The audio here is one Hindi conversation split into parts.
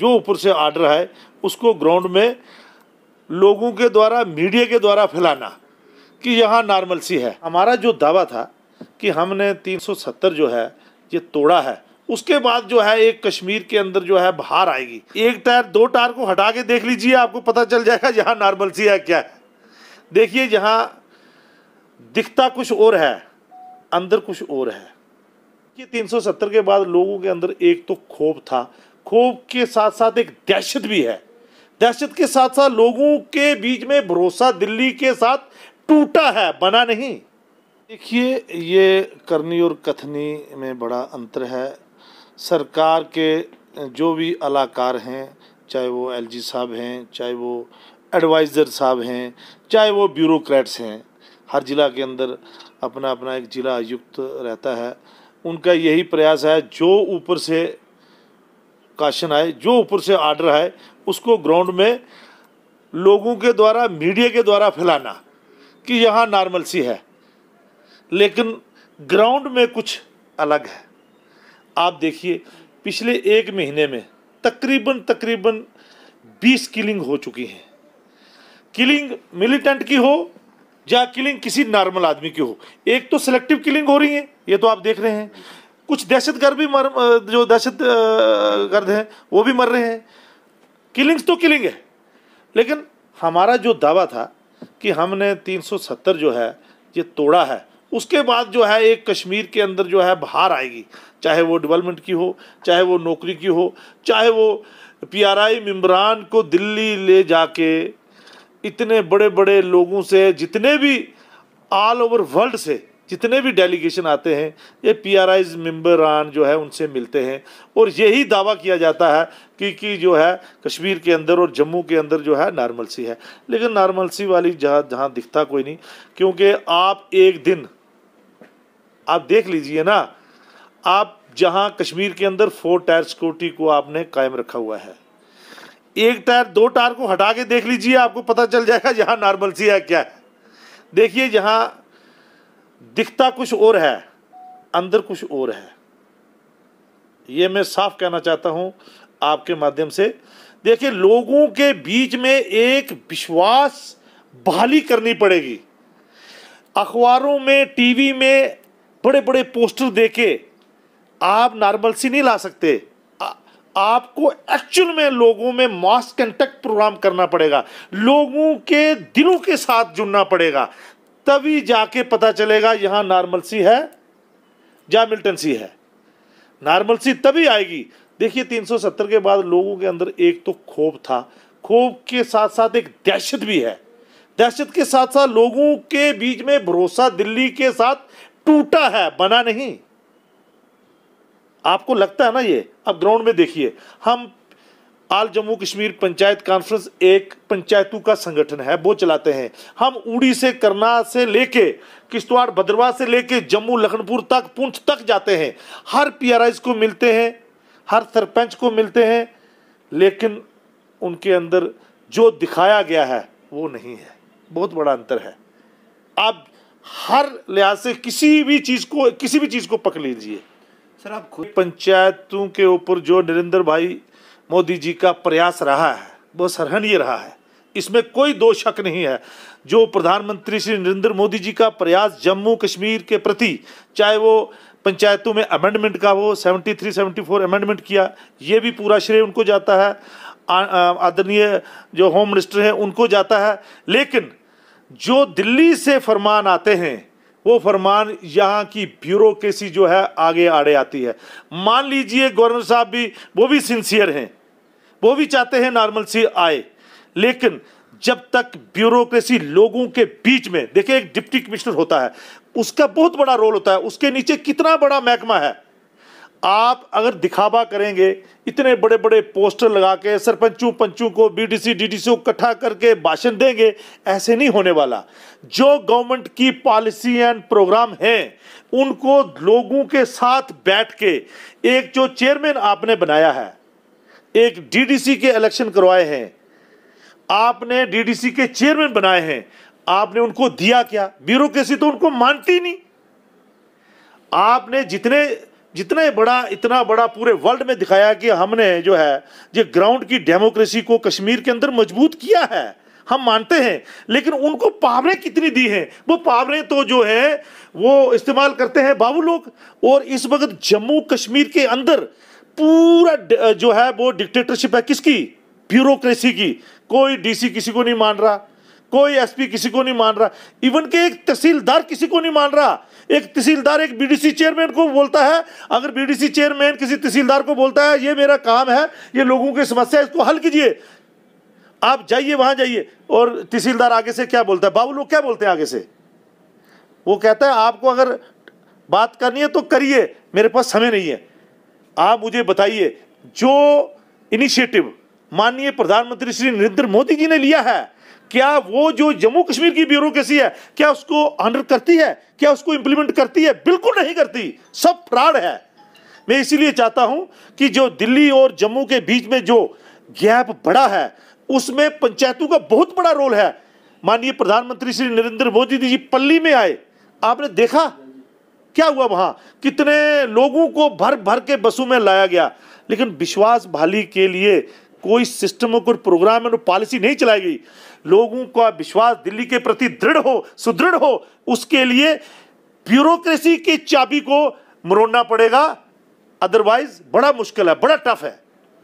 जो ऊपर से आर्डर है उसको ग्राउंड में लोगों के द्वारा मीडिया के द्वारा फैलाना कि यहाँ नॉर्मल सी है हमारा जो दावा था कि हमने 370 जो है ये तोड़ा है उसके बाद जो है एक कश्मीर के अंदर जो है बाहर आएगी एक टायर दो टायर को हटा के देख लीजिए आपको पता चल जाएगा यहाँ नॉर्मल सी है क्या है देखिए यहाँ दिखता कुछ और है अंदर कुछ और है ये 370 के बाद लोगों के अंदर एक तो खोप था खूब के साथ साथ एक दहशत भी है दहशत के साथ साथ लोगों के बीच में भरोसा दिल्ली के साथ टूटा है बना नहीं देखिए ये करनी और कथनी में बड़ा अंतर है सरकार के जो भी अलाकार हैं चाहे वो एलजी साहब हैं चाहे वो एडवाइज़र साहब हैं चाहे वो ब्यूरोक्रेट्स हैं हर जिला के अंदर अपना अपना एक जिला आयुक्त रहता है उनका यही प्रयास है जो ऊपर से क्वेश्चन आए जो ऊपर से आर्डर आए उसको ग्राउंड में लोगों के द्वारा मीडिया के द्वारा फैलाना कि यहाँ नॉर्मल सी है लेकिन ग्राउंड में कुछ अलग है आप देखिए पिछले एक महीने में तकरीबन तकरीबन बीस किलिंग हो चुकी हैं किलिंग मिलिटेंट की हो या किलिंग किसी नॉर्मल आदमी की हो एक तो सिलेक्टिव किलिंग हो रही है ये तो आप देख रहे हैं कुछ दहशत गर्द भी मर जो दहशत गर्द हैं वो भी मर रहे हैं किलिंग्स तो किलिंग है लेकिन हमारा जो दावा था कि हमने 370 जो है ये तोड़ा है उसके बाद जो है एक कश्मीर के अंदर जो है बाहर आएगी चाहे वो डेवलपमेंट की हो चाहे वो नौकरी की हो चाहे वो पी आर आई इमरान को दिल्ली ले जाके इतने बड़े बड़े लोगों से जितने भी ऑल ओवर वर्ल्ड से जितने भी डेलीगेशन आते हैं ये पी आर आईज मेम्बरान जो है उनसे मिलते हैं और यही दावा किया जाता है कि कि जो है कश्मीर के अंदर और जम्मू के अंदर जो है नॉर्मलसी है लेकिन नॉर्मलसी वाली जहाँ जहाँ दिखता कोई नहीं क्योंकि आप एक दिन आप देख लीजिए ना आप जहाँ कश्मीर के अंदर फोर टायर सिक्योरिटी को आपने कायम रखा हुआ है एक टायर दो टायर को हटा के देख लीजिए आपको पता चल जाएगा यहाँ नॉर्मलसी है क्या है देखिए जहाँ दिखता कुछ और है अंदर कुछ और है ये मैं साफ कहना चाहता हूं आपके माध्यम से देखिए लोगों के बीच में एक विश्वास बहाली करनी पड़ेगी अखबारों में टीवी में बड़े बड़े पोस्टर देके आप नॉर्मल सी नहीं ला सकते आ, आपको एक्चुअल में लोगों में मास कंटेक्ट प्रोग्राम करना पड़ेगा लोगों के दिलों के साथ जुड़ना पड़ेगा तभी जाके पता चलेगा यहां नॉर्मल सी है या सी है सी तभी आएगी देखिए 370 के बाद लोगों के अंदर एक तो खोफ था खोफ के साथ साथ एक दहशत भी है दहशत के साथ साथ लोगों के बीच में भरोसा दिल्ली के साथ टूटा है बना नहीं आपको लगता है ना ये अब ग्राउंड में देखिए हम आल जम्मू कश्मीर पंचायत कॉन्फ्रेंस एक पंचायतों का संगठन है वो चलाते हैं हम उड़ी से करना से लेके किश्तवाड़ भद्रवाह से लेके जम्मू लखनपुर तक पुंछ तक जाते हैं हर पी को मिलते हैं हर सरपंच को मिलते हैं लेकिन उनके अंदर जो दिखाया गया है वो नहीं है बहुत बड़ा अंतर है आप हर लिहाज से किसी भी चीज़ को किसी भी चीज़ को पकड़ लीजिए सर आप खुद पंचायतों के ऊपर जो नरेंद्र भाई मोदी जी का प्रयास रहा है वो सराहनीय रहा है इसमें कोई दो शक नहीं है जो प्रधानमंत्री श्री नरेंद्र मोदी जी का प्रयास जम्मू कश्मीर के प्रति चाहे वो पंचायतों में अमेंडमेंट का हो 73 74 अमेंडमेंट किया ये भी पूरा श्रेय उनको जाता है आदरणीय जो होम मिनिस्टर हैं उनको जाता है लेकिन जो दिल्ली से फरमान आते हैं वो फरमान यहाँ की ब्यूरोक्रेसी जो है आगे आड़े आती है मान लीजिए गवर्नर साहब भी वो भी सिंसियर हैं वो भी चाहते हैं नॉर्मल सी आए लेकिन जब तक ब्यूरोक्रेसी लोगों के बीच में देखिए एक डिप्टी कमिश्नर होता है उसका बहुत बड़ा रोल होता है उसके नीचे कितना बड़ा महकमा है आप अगर दिखावा करेंगे इतने बड़े बड़े पोस्टर लगा के सरपंचों पंचों को बीडीसी डीडीसी को इकट्ठा करके भाषण देंगे ऐसे नहीं होने वाला जो गवर्नमेंट की पॉलिसी एंड प्रोग्राम हैं उनको लोगों के साथ बैठ के एक जो चेयरमैन आपने बनाया है एक डीडीसी के इलेक्शन करवाए हैं आपने डीडीसी के चेयरमैन बनाए हैं आपने उनको दिया क्या ब्यूरोक्रेसी तो उनको मानती नहीं आपने जितने जितने बड़ा इतना बड़ा पूरे वर्ल्ड में दिखाया कि हमने जो है ये ग्राउंड की डेमोक्रेसी को कश्मीर के अंदर मजबूत किया है हम मानते हैं लेकिन उनको पावरें कितनी दी हैं वो पावरें तो जो है वो इस्तेमाल करते हैं बाबू लोग और इस वक्त जम्मू कश्मीर के अंदर पूरा जो है वो डिक्टेटरशिप है किसकी ब्यूरोक्रेसी की कोई डीसी किसी को नहीं मान रहा कोई एसपी किसी को नहीं मान रहा इवन के एक तहसीलदार किसी को नहीं मान रहा एक तहसीलदार एक बीडीसी चेयरमैन को बोलता है अगर बीडीसी चेयरमैन किसी तहसीलदार को बोलता है ये मेरा काम है ये लोगों की समस्या इसको हल कीजिए आप जाइए वहां जाइए और तहसीलदार आगे से क्या बोलता है बाबू लोग क्या बोलते हैं आगे से वो कहता है आपको अगर बात करनी है तो करिए मेरे पास समय नहीं है आप मुझे बताइए जो इनिशिएटिव माननीय प्रधानमंत्री श्री नरेंद्र मोदी जी ने लिया है क्या वो जो जम्मू कश्मीर की ब्यूरोक्रेसी है क्या उसको ऑनर करती है क्या उसको इंप्लीमेंट करती है बिल्कुल नहीं करती सब फ्रॉड है मैं इसीलिए चाहता हूं कि जो दिल्ली और जम्मू के बीच में जो गैप बड़ा है उसमें पंचायतों का बहुत बड़ा रोल है माननीय प्रधानमंत्री श्री नरेंद्र मोदी जी पल्ली में आए आपने देखा क्या हुआ वहां कितने लोगों को भर भर के बसों में लाया गया लेकिन विश्वास भाली के लिए कोई सिस्टम और कोई प्रोग्राम और पॉलिसी नहीं चलाई गई लोगों का विश्वास दिल्ली के प्रति दृढ़ हो सुदृढ़ हो उसके लिए ब्यूरोक्रेसी की चाबी को मरोड़ना पड़ेगा अदरवाइज बड़ा मुश्किल है बड़ा टफ है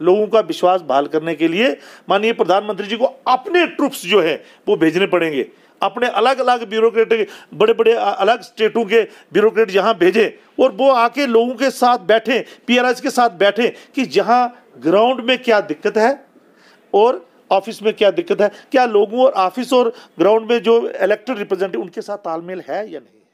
लोगों का विश्वास बहाल करने के लिए माननीय प्रधानमंत्री जी को अपने ट्रुप्स जो है वो भेजने पड़ेंगे अपने अलग अलग ब्यूरोक्रेट बड़े बड़े अलग स्टेटों के ब्यूरोक्रेट यहाँ भेजे और वो आके लोगों के साथ बैठें पीआरएस के साथ बैठें कि जहाँ ग्राउंड में क्या दिक्कत है और ऑफिस में क्या दिक्कत है क्या लोगों और ऑफिस और ग्राउंड में जो इलेक्टेड रिप्रेजेंटेटिव उनके साथ तालमेल है या नहीं